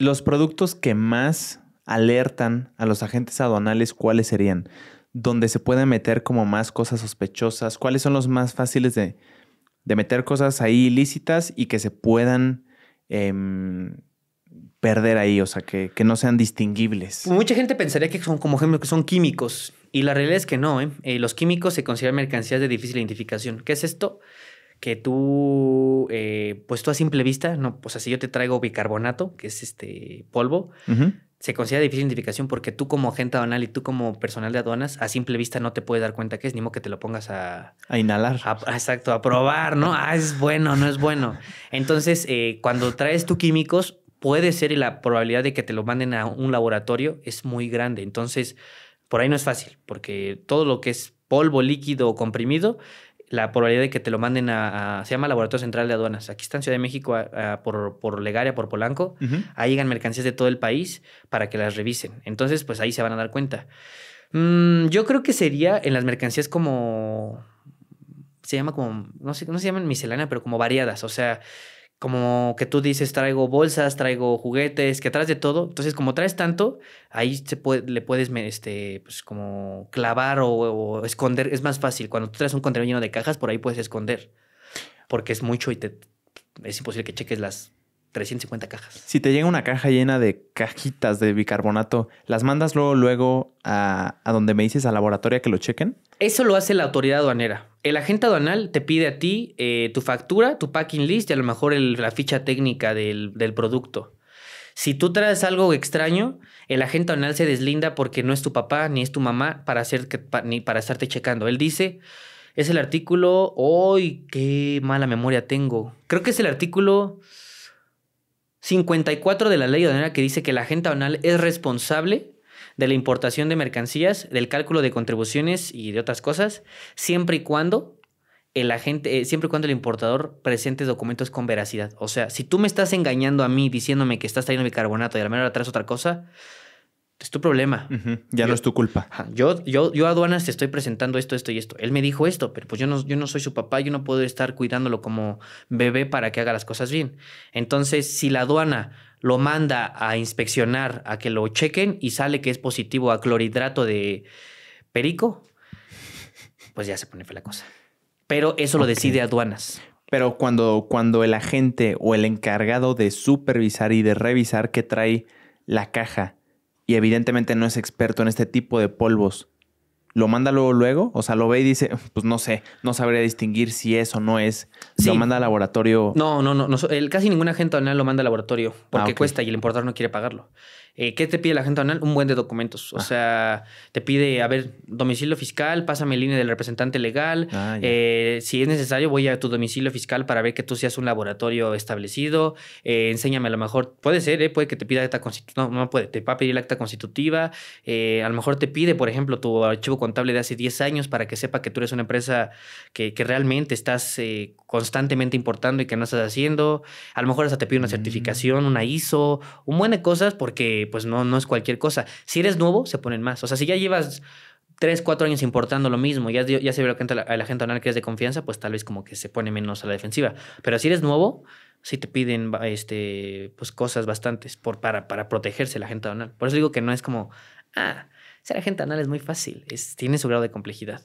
Los productos que más alertan a los agentes aduanales, ¿cuáles serían? ¿Dónde se pueden meter como más cosas sospechosas, ¿cuáles son los más fáciles de, meter cosas ahí ilícitas y que se puedan em, perder ahí, o sea, que, no sean distinguibles. Mucha gente pensaría que son, como ejemplo, que son químicos, y la realidad es que no, Eh, eh los químicos se consideran mercancías de difícil identificación. ¿Qué es esto? que tú, eh, pues tú a simple vista, no, sea, si yo te traigo bicarbonato, que es este polvo, se considera difícil identificación porque tú como agente aduanal y tú como personal de aduanas, a simple vista no te puedes dar cuenta que es, ni modo que te lo pongas a... A inhalar. exacto, a probar, ¿no? Ah, es bueno, no es bueno. Entonces, eh, cuando traes tus químicos, puede ser y la probabilidad de que te lo manden a un laboratorio es muy grande. Entonces, por ahí no es fácil, porque todo lo que es polvo líquido o comprimido, la probabilidad de que te lo manden a, se llama Laboratorio Central de Aduanas. Aquí está en Ciudad de México, por, Legaria, por Polanco. Ahí llegan mercancías de todo el país para que las revisen. Entonces, pues ahí se van a dar cuenta. Mm, yo creo que sería en las mercancías como, se llama como, no sé, no se llaman misceláneas, pero como variadas. O sea, como que tú dices, traigo bolsas, traigo juguetes, que traes de todo. Entonces, como traes tanto, ahí se puede, le puedes este, pues, como clavar o, esconder. Es más fácil. Cuando tú traes un contenedor lleno de cajas, por ahí puedes esconder. Porque es mucho y te, es imposible que cheques las 350 cajas. Si te llega una caja llena de cajitas de bicarbonato, ¿las mandas luego, luego a, a donde me dices, al laboratorio, que lo chequen? Eso lo hace la autoridad aduanera. El agente aduanal te pide a ti eh, tu factura, tu packing list y a lo mejor la ficha técnica del, producto. Si tú traes algo extraño, el agente aduanal se deslinda porque no es tu papá ni es tu mamá para, hacer ni para estarte checando. Él dice, es el artículo, ¡Ay, qué mala memoria tengo! Creo que es el artículo 54 de la ley aduanera que dice que el agente aduanal es responsable de la importación de mercancías, del cálculo de contribuciones y de otras cosas, siempre y cuando el agente, eh, siempre y cuando el importador presente documentos con veracidad. O sea, si tú me estás engañando a mí diciéndome que estás trayendo bicarbonato y a la menor traes otra cosa, es tu problema. Ya no es tu culpa. Yo, yo, yo aduanas te estoy presentando esto, esto y esto. Él me dijo esto, pero pues yo no, yo no soy su papá, yo no puedo estar cuidándolo como bebé para que haga las cosas bien. Entonces, si la aduana lo manda a inspeccionar, a que lo chequen y sale que es positivo a clorhidrato de perico, pues ya se pone fea la cosa. Pero eso lo decide aduanas. Pero cuando, cuando el agente o el encargado de supervisar y de revisar que trae la caja y evidentemente no es experto en este tipo de polvos, lo manda luego, luego, o sea, lo ve y dice, pues no sé, no sabría distinguir si es o no es. Lo manda al laboratorio. No, no, no, el, casi ningún agente aduanal lo manda al laboratorio porque ah, cuesta y el importador no quiere pagarlo. Eh, ¿Qué te pide la agente aduanal? Un buen de documentos. O ah. sea, te pide, a ver, domicilio fiscal, pásame línea del representante legal. Ah, eh, si es necesario, voy a tu domicilio fiscal para ver que tú seas un laboratorio establecido. Eh, enséñame a lo mejor, puede ser, puede que te pida acta constitutiva, no, no puede, te va a pedir la acta constitutiva. a lo mejor te pide, por ejemplo, tu archivo contable de hace 10 años para que sepa que tú eres una empresa que, realmente estás eh, constantemente importando y que no estás haciendo. A lo mejor hasta te pide una mm. certificación, una ISO, un buen de cosas porque pues no, no es cualquier cosa. Si eres nuevo, se ponen más. O sea, si ya llevas 3, 4 años importando lo mismo, ya, ya se ve que a la gente que es de confianza, pues tal vez como que se pone menos a la defensiva. Pero si eres nuevo, sí te piden este, pues, cosas bastantes por, para, para protegerse la gente donal. Por eso digo que no es como, ah, ser agente anal es muy fácil, es, tiene su grado de complejidad.